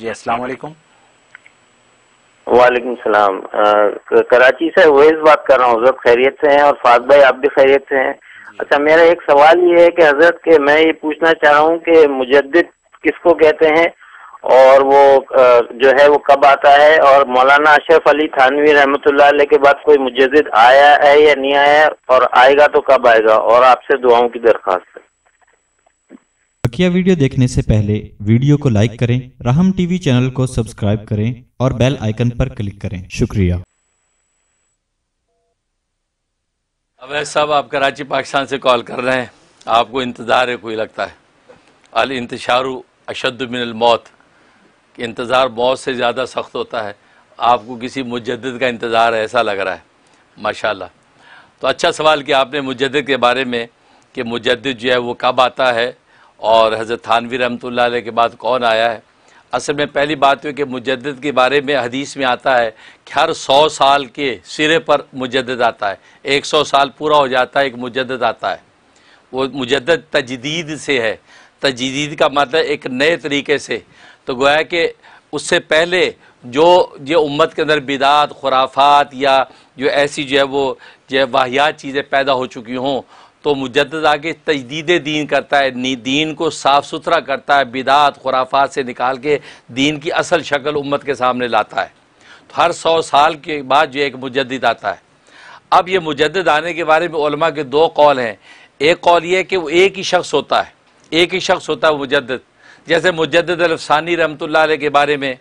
जी अस्सलाम वालेकुम वालेकुम सलाम कराची से वेज बात कर रहा हूँ हजरत खैरियत से हैं और फाद भाई आप भी खैरियत से हैं अच्छा मेरा एक सवाल ये है कि हजरत के मैं ये पूछना चाह रहा हूँ कि मुजद किसको कहते हैं और वो जो है वो कब आता है और मौलाना अशरफ अली थानवी रहमत के बाद कोई मुजद आया है या नहीं आया और आएगा तो कब आएगा और आपसे दुआओं की दरख्वास्त है बकिया वीडियो देखने से पहले वीडियो को लाइक करें राहम टीवी चैनल को सब्सक्राइब करें और बेल आइकन पर क्लिक करें शुक्रिया अवैध साहब आप कराची पाकिस्तान से कॉल कर रहे हैं आपको इंतज़ार है कोई लगता है अल इंतशार अशद मिनल मौत इंतज़ार मौत से ज़्यादा सख्त होता है आपको किसी मुजद का इंतज़ार ऐसा लग रहा है माशाल्लाह तो अच्छा सवाल किया आपने मुजद के बारे में कि मुजद जो है वो कब आता है और हज़रत थानवी रहमत के बाद कौन आया है असल में पहली बात यह तो कि मुजद के बारे में हदीस में आता है कि हर सौ साल के सिरे पर मुजद आता है एक सौ साल पूरा हो जाता है एक मुजद आता है वो मुजद तजदीद से है तजदीद का मतलब एक नए तरीके से तो गोया कि उससे पहले जो ये उम्मत के अंदर बिदात खुराफात या जो ऐसी जो है वो जो है वाहियात चीज़ें पैदा हो चुकी हों तो मुजद आके तजदीद दीन करता है दीन को साफ़ सुथरा करता है बिदात खुराफात से निकाल के दीन की असल शक्ल उम्मत के सामने लाता है तो हर सौ साल के बाद जो एक मुजद आता है अब ये मुजद आने के बारे में के दो कौल हैं एक कौल ये कि वो एक ही शख्स होता है एक ही शख्स होता है मुजद जैसे मुजद अलफसानी के बारे में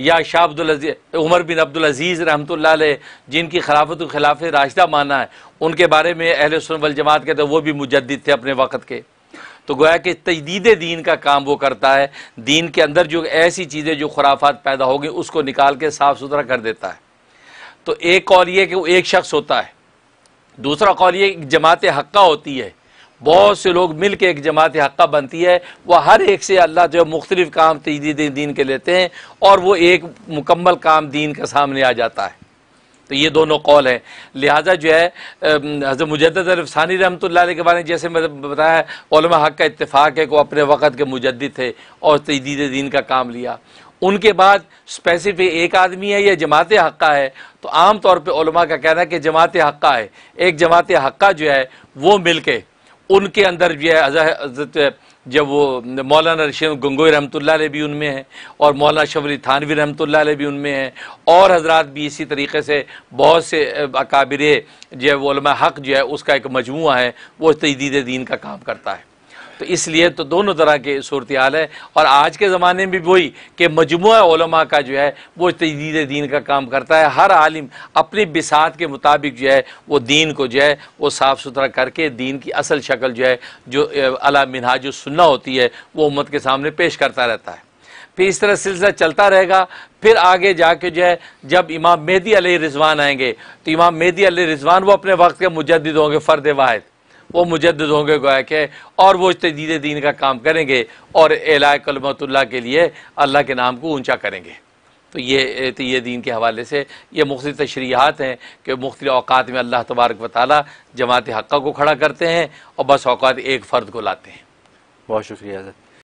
या शाह अब्दुल उमर बिन अब्दुल अजीज़ रहमत जिनकी खिलाफत खिलाफ राशदा माना है उनके बारे में अहल सुनवल जमात कहते हैं वो भी मुजद थे अपने वक्त के तो गोया कि तजदीद दीन का काम वो करता है दीन के अंदर जो ऐसी चीज़ें जो खुराफात पैदा होगी उसको निकाल के साफ़ सुथरा कर देता है तो एक कौल ये कि वो एक शख्स होता है दूसरा कौल ये जमात हक्का होती है बहुत से लोग मिल के एक जमात हक्का बनती है वह हर एक से अल्लाह जो है मुख्तलिफ़ काम तज़ीद दीन के लेते हैं और वो एक मुकम्मल काम दीन के सामने आ जाता है तो ये दोनों कौल हैं लिहाजा जो है हज़रत मुजद अरफसानी रहमत के बारे में जैसे मैंने बताया हक़ का इतफ़ाक़ है को अपने वक़्त के मुजद थे और तजीद दीन का काम लिया उनके बाद स्पेसिफिक एक आदमी है या जमात हक़ा है तो आम तौर पर का कहना है कि जमात हक़ा है एक जमात हक़ा जो है वो मिल के उनके अंदर जो है जब वो मौलाना रशीद गंगोई रहमत भी उनमें हैं और मौलाना शबली थानवी रहमत भी उनमें हैं और हजरात भी इसी तरीके से बहुत से अकाबिर जो है वो हक जो है उसका एक मजमू है वो तजीद दीन का काम करता है तो इसलिए तो दोनों तरह के सूरत हाल है और आज के ज़माने में भी वही कि मजमूमा का जो है वो तजीद दीन का काम करता है हर आलिम अपने बिसात के मुताबिक जो है वो दीन को जो है वो साफ़ सुथरा करके दीन की असल शक्ल जो है जो अला मिनहाज सुनना होती है वो उम्मत के सामने पेश करता रहता है फिर इस तरह सिलसिला चलता रहेगा फिर आगे जाके जो है जब इमाम मेहदी अली रिजवान आएंगे तो इमाम मेहदी अली रिजवान वो अपने वक्त के मुजद होंगे फ़र्द वाहिद वो मुजद होंगे गोया के और वो तजीद दीन का काम करेंगे और एला कलमतुल्ला के लिए अल्लाह के नाम को ऊंचा करेंगे तो ये तो ये दीन के हवाले से ये मुख्त तशरीहत हैं कि मुख्त अवकात में अल्लाह तबारक वाली जमात हक़ा को खड़ा करते हैं और बस अवकात एक फ़र्द को लाते हैं बहुत शुक्रिया